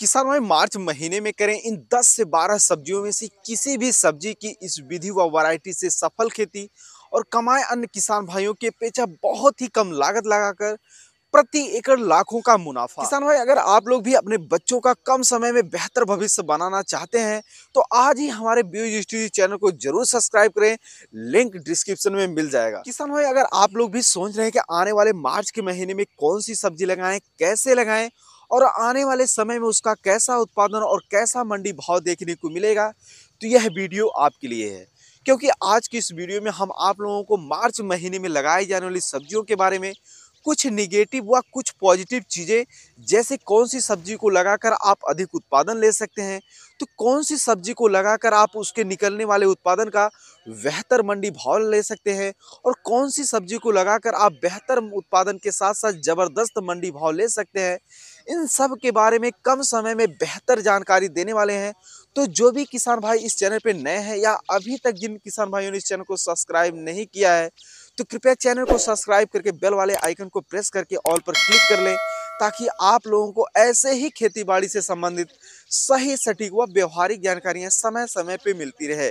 किसानों में मार्च महीने में करें इन 10 से 12 सब्जियों में से किसी भी सब्जी की इस विधि व वैरायटी से सफल खेती और कमाए अन्य किसान भाइयों के पेचा बहुत ही कम लागत लगाकर प्रति एकड़ लाखों का मुनाफा किसान भाई अगर आप लोग भी अपने बच्चों का कम समय में बेहतर भविष्य बनाना चाहते हैं तो आज ही हमारे बीज चैनल को जरूर सब्सक्राइब करें लिंक डिस्क्रिप्शन में मिल जाएगा किसान भाई अगर आप लोग भी सोच रहे हैं कि आने वाले मार्च के महीने में कौन सी सब्जी लगाएं कैसे लगाएं और आने वाले समय में उसका कैसा उत्पादन और कैसा मंडी भाव देखने को मिलेगा तो यह वीडियो आपके लिए है क्योंकि आज की इस वीडियो में हम आप लोगों को मार्च महीने में लगाई जाने वाली सब्जियों के बारे में कुछ निगेटिव व कुछ पॉजिटिव चीज़ें जैसे कौन सी सब्जी को लगाकर आप अधिक उत्पादन ले सकते हैं तो कौन सी सब्जी को लगाकर आप उसके निकलने वाले उत्पादन का बेहतर मंडी भाव ले सकते हैं और कौन सी सब्जी को लगाकर आप बेहतर उत्पादन के साथ साथ ज़बरदस्त मंडी भाव ले सकते हैं इन सब के बारे में कम समय में बेहतर जानकारी देने वाले हैं तो जो भी किसान भाई इस चैनल पर नए हैं या अभी तक जिन किसान भाइयों ने इस चैनल को सब्सक्राइब नहीं किया है तो कृपया चैनल को सब्सक्राइब करके बेल वाले आइकन को प्रेस करके ऑल पर क्लिक कर लें ताकि आप लोगों को ऐसे ही खेतीबाड़ी से संबंधित सही सटीक व व्यवहारिक जानकारियां समय समय पे मिलती रहे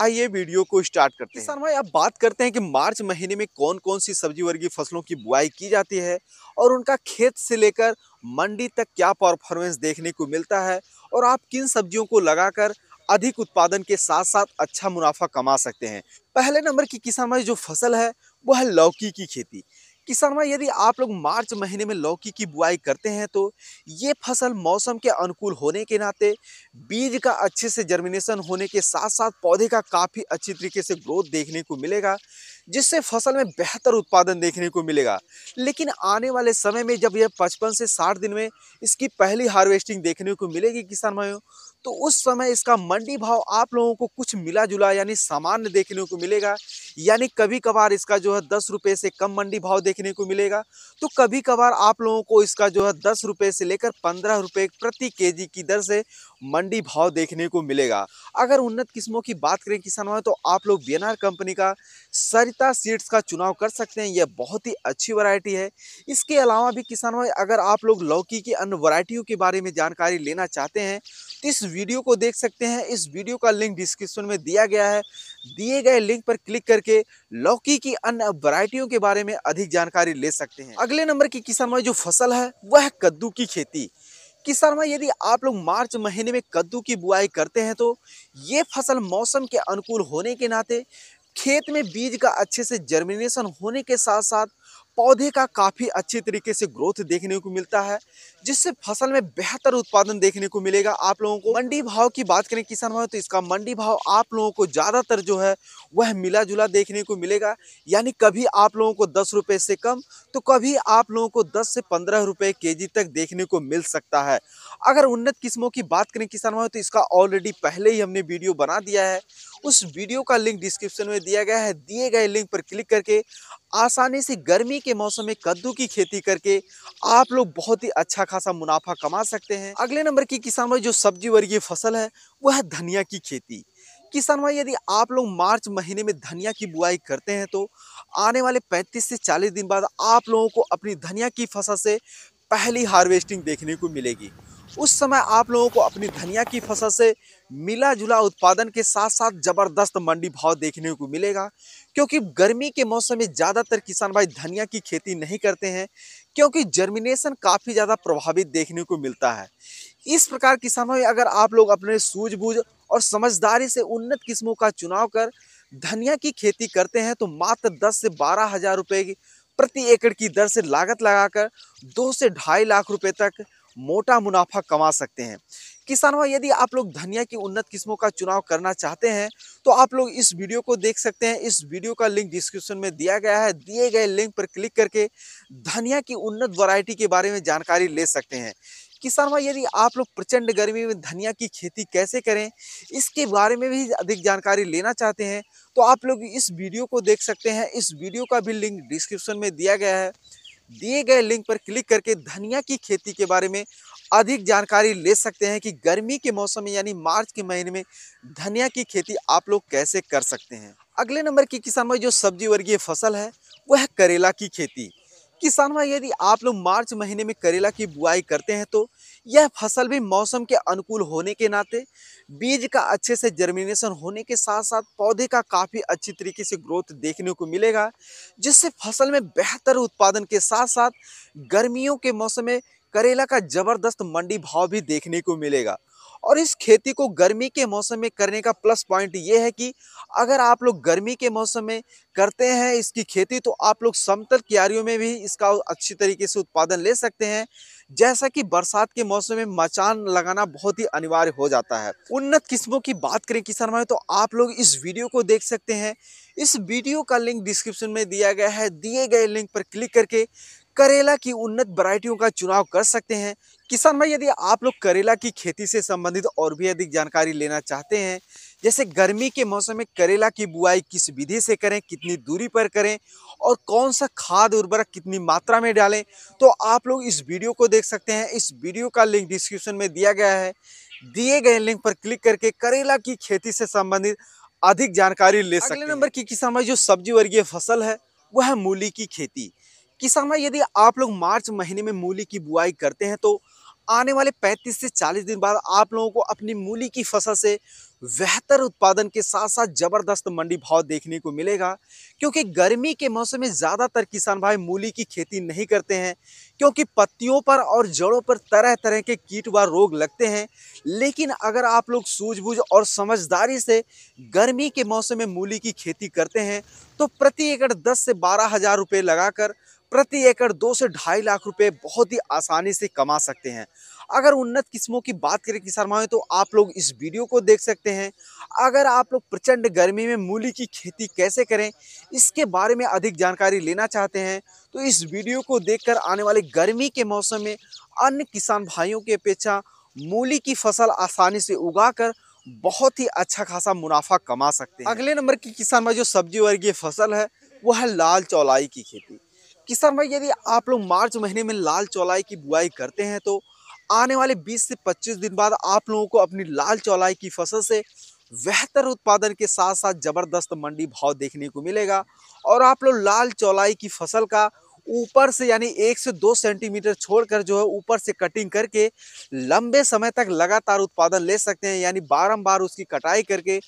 आइए वीडियो को स्टार्ट करते हैं भाई अब बात करते हैं कि मार्च महीने में कौन कौन सी सब्जी वर्गीय फसलों की बुआई की जाती है और उनका खेत से लेकर मंडी तक क्या परफॉर्मेंस देखने को मिलता है और आप किन सब्जियों को लगाकर अधिक उत्पादन के साथ साथ अच्छा मुनाफा कमा सकते हैं पहले नंबर की किसान भाई जो फसल है वह है लौकी की खेती किसान भाई यदि आप लोग मार्च महीने में लौकी की बुआई करते हैं तो ये फसल मौसम के अनुकूल होने के नाते बीज का अच्छे से जर्मिनेशन होने के साथ साथ पौधे का काफ़ी अच्छी तरीके से ग्रोथ देखने को मिलेगा जिससे फसल में बेहतर उत्पादन देखने को मिलेगा लेकिन आने वाले समय में जब यह पचपन से साठ दिन में इसकी पहली हार्वेस्टिंग देखने को मिलेगी किसान भाइयों तो उस समय इसका मंडी भाव आप लोगों को कुछ मिला जुला यानी सामान्य देखने को मिलेगा यानी कभी कभार इसका जो है दस रुपये से कम मंडी भाव देखने को मिलेगा तो कभी कभार आप लोगों को इसका जो है दस रुपये से लेकर पंद्रह रुपये प्रति केजी की दर से मंडी भाव देखने को मिलेगा अगर उन्नत किस्मों की बात करें किसान भाई तो आप लोग बी कंपनी का सर विजेता सीड्स का चुनाव कर सकते हैं यह बहुत ही अच्छी वैरायटी है इसके अलावा भी किसानों अगर आप लोग लौकी की अन्य वैरायटियों के बारे में जानकारी लेना चाहते हैं तो इस वीडियो को देख सकते हैं इस वीडियो का लिंक डिस्क्रिप्शन में दिया गया है दिए गए लिंक पर क्लिक करके लौकी की अन्य वरायटियों के बारे में अधिक जानकारी ले सकते हैं अगले नंबर की किसान भाई जो फसल है वह है कद्दू की खेती किसान भाई यदि आप लोग मार्च महीने में कद्दू की बुआई करते हैं तो ये फसल मौसम के अनुकूल होने के नाते खेत में बीज का अच्छे से जर्मिनेशन होने के साथ साथ पौधे का काफ़ी अच्छे तरीके से ग्रोथ देखने को मिलता है जिससे फसल में बेहतर उत्पादन देखने को मिलेगा आप लोगों को मंडी भाव की बात करें किसान भाव तो इसका मंडी भाव आप लोगों को ज़्यादातर जो है वह मिला जुला देखने को मिलेगा यानी कभी आप लोगों को दस रुपये से कम तो कभी आप लोगों को दस से पंद्रह रुपये के जी तक देखने को मिल सकता है अगर उन्नत किस्मों की बात करें किसान भाव तो इसका ऑलरेडी पहले ही हमने वीडियो बना दिया है उस वीडियो का लिंक डिस्क्रिप्शन में दिया गया है दिए गए लिंक पर क्लिक करके आसानी से गर्मी के मौसम में कद्दू की खेती करके आप लोग बहुत ही अच्छा खासा मुनाफा कमा सकते हैं अगले नंबर की किसान भाई जो सब्जी वर्गीय फसल है वह है धनिया की खेती किसान भाई यदि आप लोग मार्च महीने में धनिया की बुआई करते हैं तो आने वाले 35 से 40 दिन बाद आप लोगों को अपनी धनिया की फसल से पहली हार्वेस्टिंग देखने को मिलेगी उस समय आप लोगों को अपनी धनिया की फसल से मिला जुला उत्पादन के साथ साथ ज़बरदस्त मंडी भाव देखने को मिलेगा क्योंकि गर्मी के मौसम में ज़्यादातर किसान भाई धनिया की खेती नहीं करते हैं क्योंकि जर्मिनेशन काफ़ी ज़्यादा प्रभावित देखने को मिलता है इस प्रकार किसान भाई अगर आप लोग अपने सूझबूझ और समझदारी से उन्नत किस्मों का चुनाव कर धनिया की खेती करते हैं तो मात्र दस से बारह हज़ार रुपये की प्रति एकड़ की दर से लागत लगाकर दो से ढाई लाख रुपये तक मोटा मुनाफा कमा सकते हैं किसान भाई यदि आप लोग धनिया की उन्नत किस्मों का चुनाव करना चाहते हैं तो आप लोग इस वीडियो को देख सकते हैं इस वीडियो का लिंक डिस्क्रिप्शन में दिया गया है दिए गए लिंक पर क्लिक करके धनिया की उन्नत वैरायटी के बारे में जानकारी ले सकते हैं किसान भाई यदि आप लोग प्रचंड गर्मी में धनिया की खेती कैसे करें इसके बारे में भी अधिक जानकारी लेना चाहते हैं तो आप लोग इस वीडियो को देख सकते हैं इस वीडियो का भी लिंक डिस्क्रिप्शन में दिया गया है दिए गए लिंक पर क्लिक करके धनिया की खेती के बारे में अधिक जानकारी ले सकते हैं कि गर्मी के मौसम में यानी मार्च के महीने में धनिया की खेती आप लोग कैसे कर सकते हैं अगले नंबर की किसान भाई जो सब्जी वर्गीय फसल है वह है करेला की खेती किसान भाई यदि आप लोग मार्च महीने में करेला की बुआई करते हैं तो यह फसल भी मौसम के अनुकूल होने के नाते बीज का अच्छे से जर्मिनेशन होने के साथ साथ पौधे का काफ़ी अच्छी तरीके से ग्रोथ देखने को मिलेगा जिससे फसल में बेहतर उत्पादन के साथ साथ गर्मियों के मौसम में करेला का ज़बरदस्त मंडी भाव भी देखने को मिलेगा और इस खेती को गर्मी के मौसम में करने का प्लस पॉइंट ये है कि अगर आप लोग गर्मी के मौसम में करते हैं इसकी खेती तो आप लोग समतल क्यारियों में भी इसका अच्छी तरीके से उत्पादन ले सकते हैं जैसा कि बरसात के मौसम में मचान लगाना बहुत ही अनिवार्य हो जाता है उन्नत किस्मों की बात करें किसान भाई तो आप लोग इस वीडियो को देख सकते हैं इस वीडियो का लिंक डिस्क्रिप्शन में दिया गया है दिए गए लिंक पर क्लिक करके करेला की उन्नत वरायटियों का चुनाव कर सकते हैं किसान भाई यदि आप लोग करेला की खेती से संबंधित और भी अधिक जानकारी लेना चाहते हैं जैसे गर्मी के मौसम में करेला की बुआई किस विधि से करें कितनी दूरी पर करें और कौन सा खाद उर्वरक कितनी मात्रा में डालें तो आप लोग इस वीडियो को देख सकते हैं इस वीडियो का लिंक डिस्क्रिप्शन में दिया गया है दिए गए लिंक पर क्लिक करके करेला की खेती से संबंधित अधिक जानकारी ले सकते हैं नंबर की किसान भाई जो सब्जी वर्गीय फसल है वह मूली की खेती किसान भाई यदि आप लोग मार्च महीने में मूली की बुआई करते हैं तो आने वाले 35 से 40 दिन बाद आप लोगों को अपनी मूली की फसल से बेहतर उत्पादन के साथ साथ ज़बरदस्त मंडी भाव देखने को मिलेगा क्योंकि गर्मी के मौसम में ज़्यादातर किसान भाई मूली की खेती नहीं करते हैं क्योंकि पत्तियों पर और जड़ों पर तरह तरह के कीट व रोग लगते हैं लेकिन अगर आप लोग सूझबूझ और समझदारी से गर्मी के मौसम में मूली की खेती करते हैं तो प्रति एकड़ दस से बारह हज़ार रुपये लगाकर प्रति एकड़ दो से ढाई लाख रुपए बहुत ही आसानी से कमा सकते हैं अगर उन्नत किस्मों की बात करें किसान भाई तो आप लोग इस वीडियो को देख सकते हैं अगर आप लोग प्रचंड गर्मी में मूली की खेती कैसे करें इसके बारे में अधिक जानकारी लेना चाहते हैं तो इस वीडियो को देखकर आने वाले गर्मी के मौसम में अन्य किसान भाइयों की अपेक्षा मूली की फसल आसानी से उगा बहुत ही अच्छा खासा मुनाफा कमा सकते हैं अगले नंबर की किसान भाई जो सब्जी वर्गीय फसल है वह है लाल चौलाई की खेती किसान भाई यदि आप लोग मार्च महीने में लाल चौलाई की बुआई करते हैं तो आने वाले 20 से 25 दिन बाद आप लोगों को अपनी लाल चौलाई की फसल से बेहतर उत्पादन के साथ साथ ज़बरदस्त मंडी भाव देखने को मिलेगा और आप लोग लाल चौलाई की फसल का ऊपर से यानी एक से दो सेंटीमीटर छोड़कर जो है ऊपर से कटिंग करके लंबे समय तक लगातार उत्पादन ले सकते हैं यानी बारंबार उसकी कटाई करके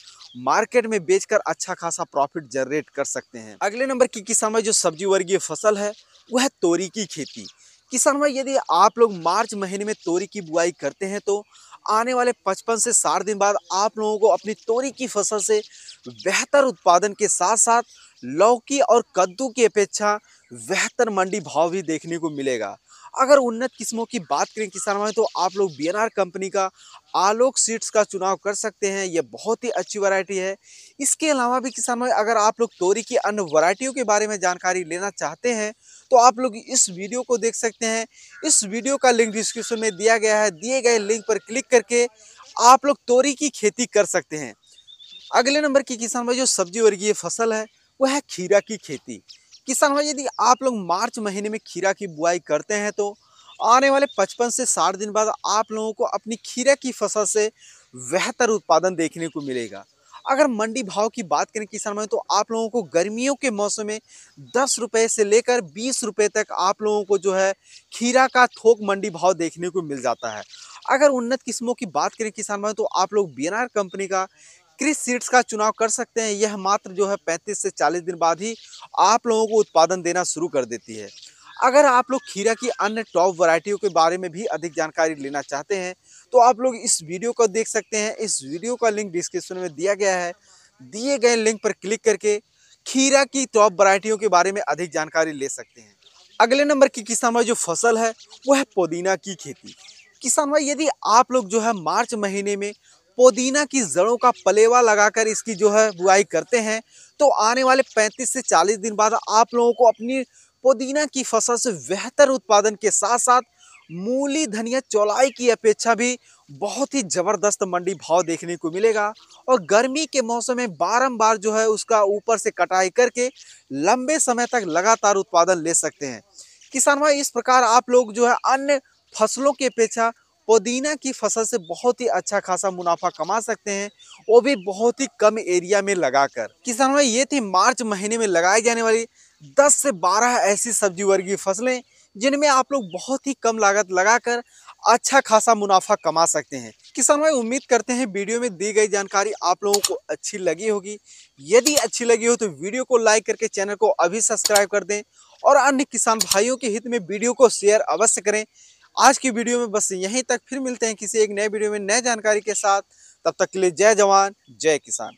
मार्केट में बेचकर अच्छा खासा प्रॉफिट जनरेट कर सकते हैं अगले नंबर की किसान में जो सब्जी वर्गीय फसल है वह है तोरी की खेती किसान भाई यदि आप लोग मार्च महीने में तोरी की बुआई करते हैं तो आने वाले 55 से 60 दिन बाद आप लोगों को अपनी तोरी की फसल से बेहतर उत्पादन के साथ साथ लौकी और कद्दू की अपेक्षा बेहतर मंडी भाव भी देखने को मिलेगा अगर उन्नत किस्मों की बात करें किसानों में तो आप लोग बी कंपनी का आलोक सीड्स का चुनाव कर सकते हैं यह बहुत ही अच्छी वैरायटी है इसके अलावा भी किसानों भाई अगर आप लोग तोरी की अन्य वैरायटियों के बारे में जानकारी लेना चाहते हैं तो आप लोग इस वीडियो को देख सकते हैं इस वीडियो का लिंक डिस्क्रिप्शन में दिया गया है दिए गए लिंक पर क्लिक करके आप लोग तोरी की खेती कर सकते हैं अगले नंबर की किसान भाई जो सब्जी वर्गीय फसल है वह है खीरा की खेती किसान भाई यदि आप लोग मार्च महीने में खीरा की बुआई करते हैं तो आने वाले 55 से 60 दिन बाद आप लोगों को अपनी खीरा की फसल से बेहतर उत्पादन देखने को मिलेगा अगर मंडी भाव की बात करें किसान भाई तो आप लोगों को गर्मियों के मौसम में दस रुपये से लेकर बीस रुपये तक आप लोगों को जो है खीरा का थोक मंडी भाव देखने को मिल जाता है अगर उन्नत किस्मों की बात करें किसान भाई तो आप लोग बी कंपनी का क्रिस सीड्स का चुनाव कर सकते हैं यह मात्र जो है पैंतीस से चालीस दिन बाद ही आप लोगों को उत्पादन देना शुरू कर देती है अगर आप लोग खीरा की अन्य टॉप वैरायटियों के बारे में भी अधिक जानकारी लेना चाहते हैं तो आप लोग इस वीडियो को देख सकते हैं इस वीडियो का लिंक डिस्क्रिप्शन में दिया गया है दिए गए लिंक पर क्लिक करके खीरा की टॉप वैरायटियों के बारे में अधिक जानकारी ले सकते हैं अगले नंबर की किसान भाई जो फसल है वह है पुदीना की खेती किसान भाई यदि आप लोग जो है मार्च महीने में पुदीना की जड़ों का पलेवा लगाकर इसकी जो है बुआई करते हैं तो आने वाले 35 से 40 दिन बाद आप लोगों को अपनी पुदीना की फसल से बेहतर उत्पादन के साथ साथ मूली धनिया चौलाई की अपेक्षा भी बहुत ही ज़बरदस्त मंडी भाव देखने को मिलेगा और गर्मी के मौसम में बारंबार जो है उसका ऊपर से कटाई करके लंबे समय तक लगातार उत्पादन ले सकते हैं किसान भाई इस प्रकार आप लोग जो है अन्य फसलों की अपेक्षा पुदीना की फसल से बहुत ही अच्छा खासा मुनाफा कमा सकते हैं वो भी बहुत ही कम एरिया में लगाकर किसान भाई ये थी मार्च महीने में लगाई जाने वाली 10 से 12 ऐसी सब्जी वर्गीय फसलें जिनमें आप लोग बहुत ही कम लागत लगाकर अच्छा खासा मुनाफा कमा सकते हैं किसान भाई उम्मीद करते हैं वीडियो में दी गई जानकारी आप लोगों को अच्छी लगी होगी यदि अच्छी लगी हो तो वीडियो को लाइक करके चैनल को अभी सब्सक्राइब कर दें और अन्य किसान भाइयों के हित में वीडियो को शेयर अवश्य करें आज की वीडियो में बस यहीं तक फिर मिलते हैं किसी एक नए वीडियो में नए जानकारी के साथ तब तक के लिए जय जवान जय किसान